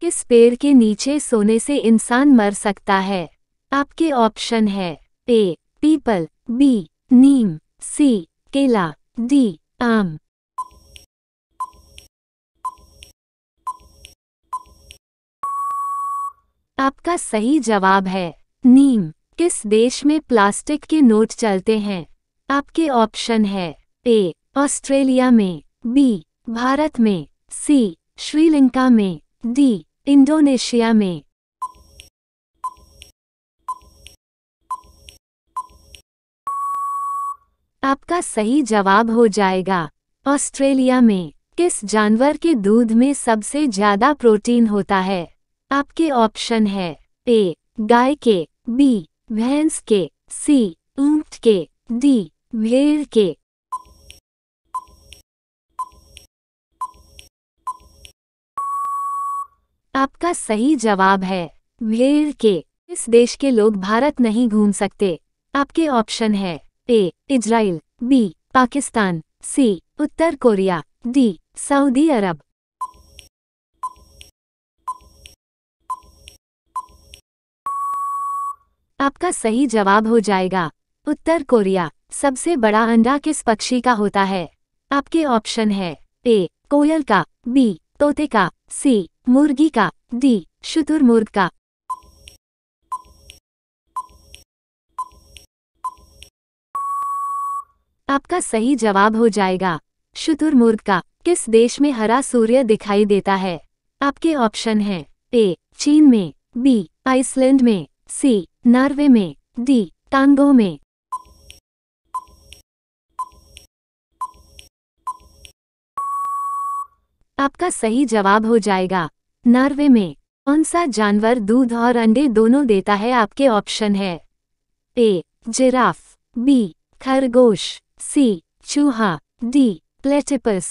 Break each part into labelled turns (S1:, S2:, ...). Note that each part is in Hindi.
S1: किस पेड़ के नीचे सोने से इंसान मर सकता है आपके ऑप्शन है ए पीपल बी नीम सी केला डी आम आपका सही जवाब है नीम किस देश में प्लास्टिक के नोट चलते हैं आपके ऑप्शन है ए ऑस्ट्रेलिया में बी भारत में सी श्रीलंका में डी इंडोनेशिया में आपका सही जवाब हो जाएगा ऑस्ट्रेलिया में किस जानवर के दूध में सबसे ज्यादा प्रोटीन होता है आपके ऑप्शन है ए गाय के बी भैंस के सी ऊंट के डी भेड़ के आपका सही जवाब है भेड़ के इस देश के लोग भारत नहीं घूम सकते आपके ऑप्शन है A Israel B Pakistan C उत्तर कोरिया डी सऊदी अरब आपका सही जवाब हो जाएगा उत्तर कोरिया सबसे बड़ा अंडा किस पक्षी का होता है आपके ऑप्शन है ए कोयल का बी तोते का सी मुर्गी का दी शुतुरमुर्ग का आपका सही जवाब हो जाएगा शुतुरमुर्ग का किस देश में हरा सूर्य दिखाई देता है आपके ऑप्शन हैं ए चीन में बी आइसलैंड में सी नॉर्वे में डी टांगो में आपका सही जवाब हो जाएगा नॉर्वे में कौन सा जानवर दूध और अंडे दोनों देता है आपके ऑप्शन है ए जिराफ बी खरगोश सी चूहा डी प्लेटिपस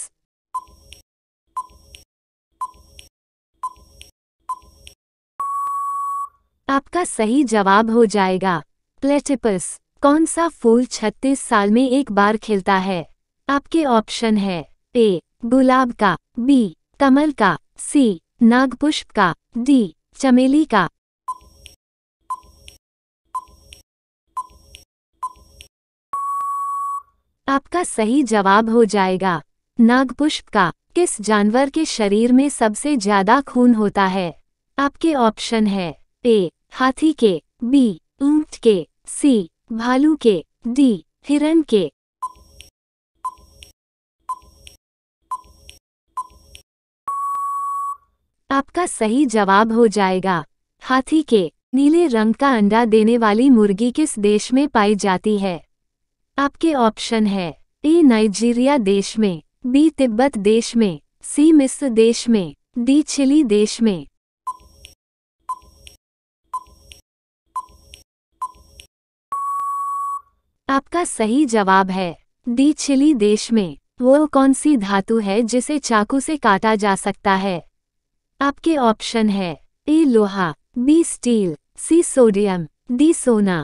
S1: आपका सही जवाब हो जाएगा प्लेटिपस कौन सा फूल 36 साल में एक बार खिलता है आपके ऑप्शन है ए गुलाब का बी कमल का सी नागपुष्प का डी चमेली का आपका सही जवाब हो जाएगा नागपुष्प का किस जानवर के शरीर में सबसे ज्यादा खून होता है आपके ऑप्शन है ए हाथी के बी ऊंट के सी भालू के डी हिरण के आपका सही जवाब हो जाएगा हाथी के नीले रंग का अंडा देने वाली मुर्गी किस देश में पाई जाती है आपके ऑप्शन है ए नाइजीरिया देश में बी तिब्बत देश में सी मिस्र देश में डी चिली देश में आपका सही जवाब है डी चिली देश में वो कौन सी धातु है जिसे चाकू से काटा जा सकता है आपके ऑप्शन है ए लोहा B steel C sodium D सोना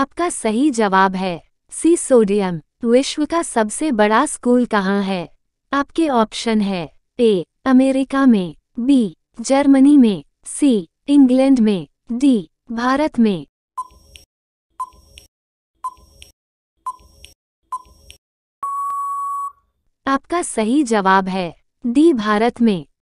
S1: आपका सही जवाब है सी सोडियम विश्व का सबसे बड़ा स्कूल कहाँ है आपके ऑप्शन है ए अमेरिका में बी जर्मनी में सी इंग्लैंड में डी भारत में आपका सही जवाब है डी भारत में